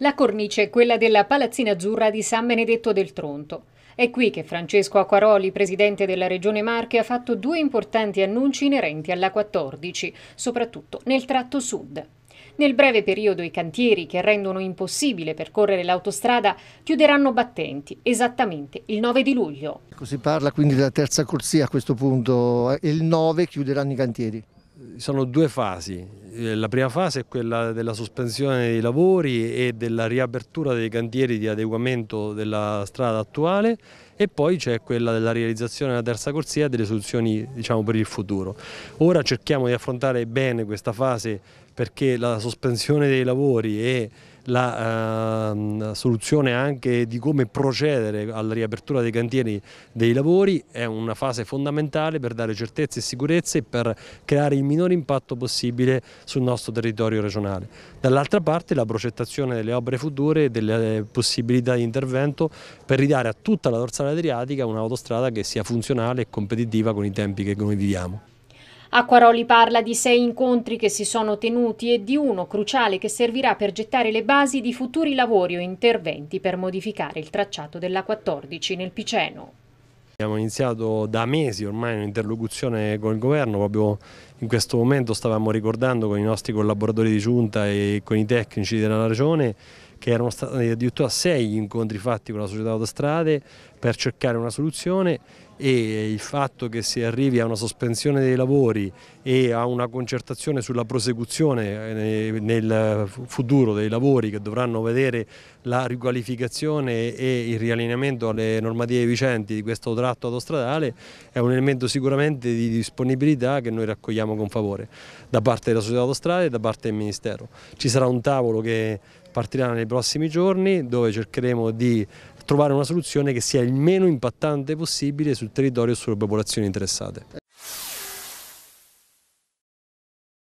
La cornice è quella della Palazzina Azzurra di San Benedetto del Tronto. È qui che Francesco Acquaroli, presidente della Regione Marche, ha fatto due importanti annunci inerenti alla 14, soprattutto nel tratto sud. Nel breve periodo i cantieri che rendono impossibile percorrere l'autostrada chiuderanno battenti, esattamente il 9 di luglio. Ecco, si parla quindi della terza corsia a questo punto eh, e il 9 chiuderanno i cantieri sono due fasi. Eh, la prima fase è quella della sospensione dei lavori e della riapertura dei cantieri di adeguamento della strada attuale e poi c'è quella della realizzazione della terza corsia e delle soluzioni diciamo, per il futuro. Ora cerchiamo di affrontare bene questa fase perché la sospensione dei lavori e la eh, soluzione anche di come procedere alla riapertura dei cantieri dei lavori è una fase fondamentale per dare certezze e sicurezze e per creare il minore minor impatto possibile sul nostro territorio regionale. Dall'altra parte la progettazione delle opere future e delle eh, possibilità di intervento per ridare a tutta la dorsale adriatica un'autostrada che sia funzionale e competitiva con i tempi che noi viviamo. Acquaroli parla di sei incontri che si sono tenuti e di uno cruciale che servirà per gettare le basi di futuri lavori o interventi per modificare il tracciato della 14 nel Piceno. Abbiamo iniziato da mesi ormai un'interlocuzione con il governo, proprio in questo momento stavamo ricordando con i nostri collaboratori di giunta e con i tecnici della regione che erano stati eh, addirittura sei gli incontri fatti con la società autostrade per cercare una soluzione e il fatto che si arrivi a una sospensione dei lavori e a una concertazione sulla prosecuzione eh, nel futuro dei lavori che dovranno vedere la riqualificazione e il riallineamento alle normative vigenti di questo tratto autostradale è un elemento sicuramente di disponibilità che noi raccogliamo con favore da parte della società autostrada e da parte del Ministero. Ci sarà un tavolo che partirà nei prossimi giorni dove cercheremo di trovare una soluzione che sia il meno impattante possibile sul territorio e sulle popolazioni interessate.